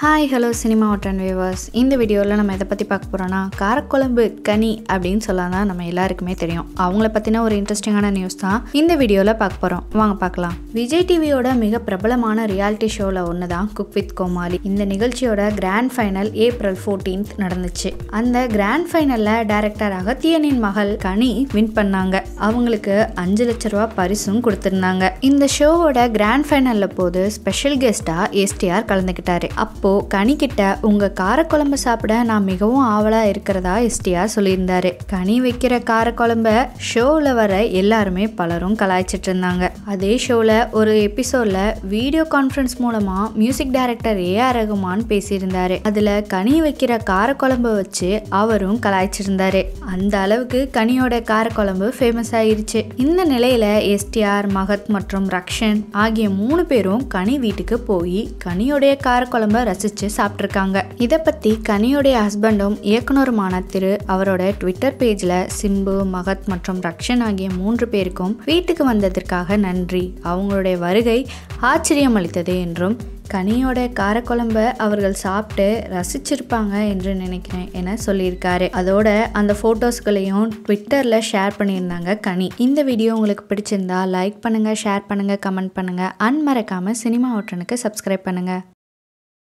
hi hello cinema ஒட்டன் viewers இந்த வீடியோவில் நம்ம எதை பற்றி பார்க்க போகிறோன்னா காரக்குழம்பு கனி அப்படின்னு சொல்லலாம் தான் நம்ம எல்லாருக்குமே தெரியும் அவங்கள பற்றின ஒரு இன்ட்ரெஸ்டிங்கான நியூஸ் தான் இந்த வீடியோவில் பார்க்க போகிறோம் வாங்க பார்க்கலாம் விஜய் டிவியோட மிக பிரபலமான ரியாலிட்டி ஷோவில் ஒன்று தான் குக் வித் கோமாளி இந்த நிகழ்ச்சியோட கிராண்ட் ஃபைனல் ஏப்ரல் ஃபோர்டீன்த் நடந்துச்சு அந்த கிராண்ட் ஃபைனலில் டேரக்டர் அகத்தியனின் மகள் கனி வின் பண்ணாங்க அவங்களுக்கு அஞ்சு லட்ச ரூபா பரிசும் கொடுத்துருந்தாங்க இந்த ஷோவோட கிராண்ட் ஃபைனலில் போது ஸ்பெஷல் கெஸ்ட்டாக எஸ்டிஆர் கலந்துக்கிட்டாரு அப்போ அப்போது கனிக்கிட்ட உங்கள் காரக்குழம்பு சாப்பிட நான் மிகவும் ஆவலாக இருக்கிறதா எஸ்டியா சொல்லியிருந்தாரு கனி வைக்கிற காரக்குழம்ப ஷோவில் வர எல்லாருமே பலரும் கலாய்ச்சிட்டு இருந்தாங்க அதே ஷோவில் ஒரு எபிசோடில் வீடியோ கான்ஃபரன்ஸ் மூலமாக music director A R Rahman பேசியிருந்தாரு அதில் கனி வைக்கிற காரக்குழம்பு வச்சு அவரும் கலாய்ச்சிருந்தாரு அந்த அளவுக்கு கனியோட காரக்குழம்பு ஃபேமஸ் ஆயிருச்சு இந்த நிலையில் எஸ்டிஆர் மகத் மற்றும் ரக்ஷன் ஆகிய மூணு பேரும் கனி வீட்டுக்கு போய் கனியோடைய காரக்குழம்ப ரசித்து சாப்பிட்ருக்காங்க இதை பற்றி கனியுடைய ஹஸ்பண்டும் இயக்குனருமான திரு அவரோட ட்விட்டர் பேஜில் சிம்பு மகத் மற்றும் ரக்ஷன் ஆகிய மூன்று பேருக்கும் வீட்டுக்கு வந்ததற்காக நன்றி அவங்களுடைய வருகை ஆச்சரியம் அளித்தது என்றும் கனியோட காரக்குழம்ப அவர்கள் சாப்பிட்டு ரசிச்சிருப்பாங்க என்று நினைக்கிறேன் என சொல்லியிருக்காரு அதோட அந்த ஃபோட்டோஸ்களையும் ட்விட்டரில் ஷேர் பண்ணியிருந்தாங்க கனி இந்த வீடியோ உங்களுக்கு பிடிச்சிருந்தா லைக் பண்ணுங்கள் ஷேர் பண்ணுங்கள் கமெண்ட் பண்ணுங்கள் அன் மறக்காமல் சினிமா ஓட்டனுக்கு சப்ஸ்கிரைப் பண்ணுங்கள்